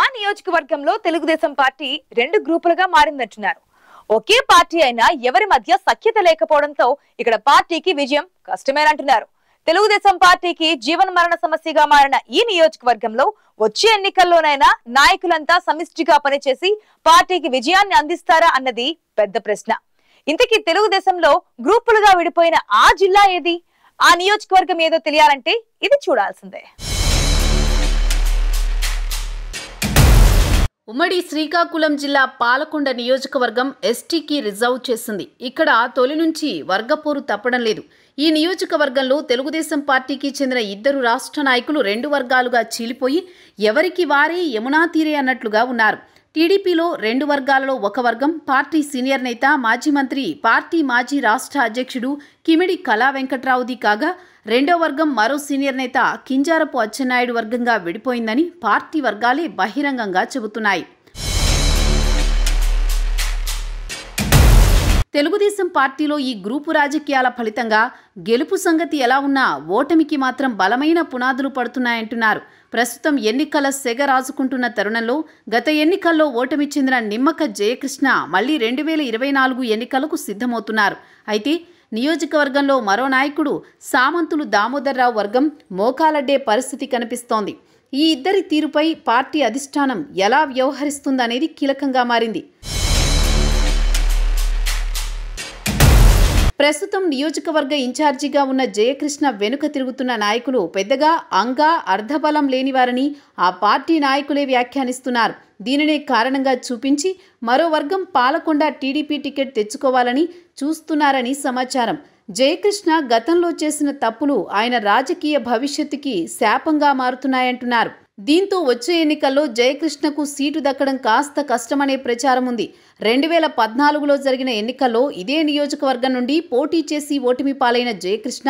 ఆ నియోజకవర్గంలో తెలుగుదేశం పార్టీ రెండు గ్రూపులుగా మారిందంటున్నారు ఒకే పార్టీ అయినా ఎవరి మధ్య సఖ్యత లేకపోవడంతో ఇక్కడ పార్టీకి విజయం కష్టమేనంటున్నారు తెలుగుదేశం పార్టీకి జీవన మరణ సమస్యగా మారిన ఈ నియోజకవర్గంలో వచ్చే ఎన్నికల్లోనైనా నాయకులంతా సమిష్టిగా పనిచేసి పార్టీకి విజయాన్ని అందిస్తారా అన్నది పెద్ద ప్రశ్న ఇంతకీ తెలుగుదేశంలో గ్రూపులుగా విడిపోయిన ఆ జిల్లా ఏది ఆ నియోజకవర్గం ఏదో తెలియాలంటే ఇది చూడాల్సిందే ఉమ్మడి శ్రీకాకుళం జిల్లా పాలకొండ నియోజకవర్గం ఎస్టీకి రిజర్వ్ చేసింది ఇక్కడ తొలి నుంచి వర్గపోరు తప్పడం లేదు ఈ నియోజకవర్గంలో తెలుగుదేశం పార్టీకి చెందిన ఇద్దరు రాష్ట్ర నాయకులు రెండు వర్గాలుగా చీలిపోయి ఎవరికి వారే యమునా తీరే అన్నట్లుగా ఉన్నారు టీడీపీలో రెండు వర్గాలలో ఒక వర్గం పార్టీ సీనియర్ నేత మాజీ మంత్రి పార్టీ మాజీ రాష్ట్ర అధ్యక్షుడు కిమిడి కళా వెంకట్రావుది కాగా రెండో వర్గం మరో సీనియర్ నేత కింజారపు అచ్చెన్నాయుడు వర్గంగా విడిపోయిందని పార్టీ వర్గాలే బహిరంగంగా చెబుతున్నాయి తెలుగుదేశం పార్టీలో ఈ గ్రూపు రాజకీయాల ఫలితంగా గెలుపు సంగతి ఎలా ఉన్నా ఓటమికి మాత్రం బలమైన పునాదులు పడుతున్నాయంటున్నారు ప్రస్తుతం ఎన్నికల సెగ రాజుకుంటున్న తరుణంలో గత ఎన్నికల్లో ఓటమి చెందిన నిమ్మక జయకృష్ణ మళ్లీ రెండు వేల ఇరవై నాలుగు ఎన్నికలకు సిద్ధమవుతున్నారు అయితే నియోజకవర్గంలో మరో నాయకుడు సామంతులు దామోదర్రావు వర్గం మోకాలడ్డే పరిస్థితి కనిపిస్తోంది ఈ ఇద్దరి తీరుపై పార్టీ అధిష్టానం ఎలా వ్యవహరిస్తుందనేది కీలకంగా మారింది ప్రస్తుతం నియోజకవర్గ ఇన్ఛార్జిగా ఉన్న జయకృష్ణ వెనుక తిరుగుతున్న నాయకులు పెద్దగా అంగా అర్ధబలం లేనివారని ఆ పార్టీ నాయకులే వ్యాఖ్యానిస్తున్నారు దీనినే కారణంగా చూపించి మరో వర్గం పాలకొండ టీడీపీ టికెట్ తెచ్చుకోవాలని చూస్తున్నారని సమాచారం జయకృష్ణ గతంలో చేసిన తప్పులు ఆయన రాజకీయ భవిష్యత్తుకి శాపంగా మారుతున్నాయంటున్నారు దీంతో వచ్చే ఎన్నికల్లో జయకృష్ణకు సీటు దక్కడం కాస్త కష్టమనే ప్రచారం ఉంది రెండు వేల పద్నాలుగులో జరిగిన ఎన్నికల్లో ఇదే నియోజకవర్గం నుండి పోటీ చేసి ఓటమి పాలైన జయకృష్ణ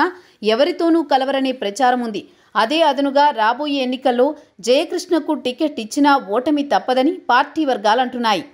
ఎవరితోనూ కలవరనే ప్రచారం ఉంది అదే అదనుగా రాబోయే ఎన్నికల్లో జయకృష్ణకు టికెట్ ఇచ్చినా ఓటమి తప్పదని పార్టీ వర్గాలంటున్నాయి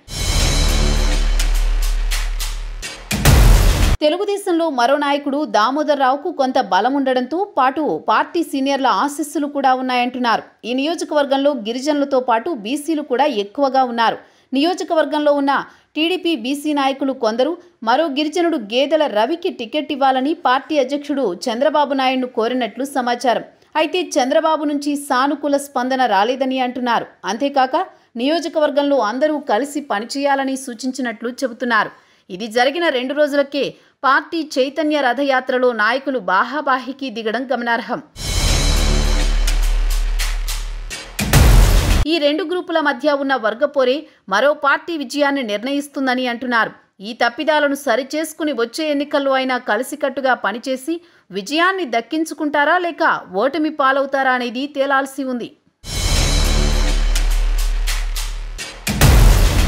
తెలుగుదేశంలో మరో నాయకుడు దామోదర్ రావుకు కొంత బలం ఉండడంతో పాటు పార్టీ సీనియర్ల ఆశీస్సులు కూడా ఉన్నాయంటున్నారు ఈ నియోజకవర్గంలో గిరిజనులతో పాటు బీసీలు కూడా ఎక్కువగా ఉన్నారు నియోజకవర్గంలో ఉన్న టీడీపీ బీసీ నాయకులు కొందరు మరో గిరిజనుడు గేదెల రవికి టికెట్ ఇవ్వాలని పార్టీ అధ్యక్షుడు చంద్రబాబు నాయుడును కోరినట్లు సమాచారం అయితే చంద్రబాబు నుంచి సానుకూల స్పందన రాలేదని అంటున్నారు అంతేకాక నియోజకవర్గంలో అందరూ కలిసి పనిచేయాలని సూచించినట్లు చెబుతున్నారు ఇది జరిగిన రెండు రోజులకే పార్టీ చైతన్య రథయాత్రలో నాయకులు బాహాబాహికి దిగడం గమనార్హం ఈ రెండు గ్రూపుల మధ్య ఉన్న వర్గపోరే మరో పార్టీ విజయాన్ని నిర్ణయిస్తుందని అంటున్నారు ఈ తప్పిదాలను సరిచేసుకుని వచ్చే ఎన్నికల్లో అయినా కలిసికట్టుగా పనిచేసి విజయాన్ని దక్కించుకుంటారా లేక ఓటమి పాలవుతారా అనేది తేలాల్సి ఉంది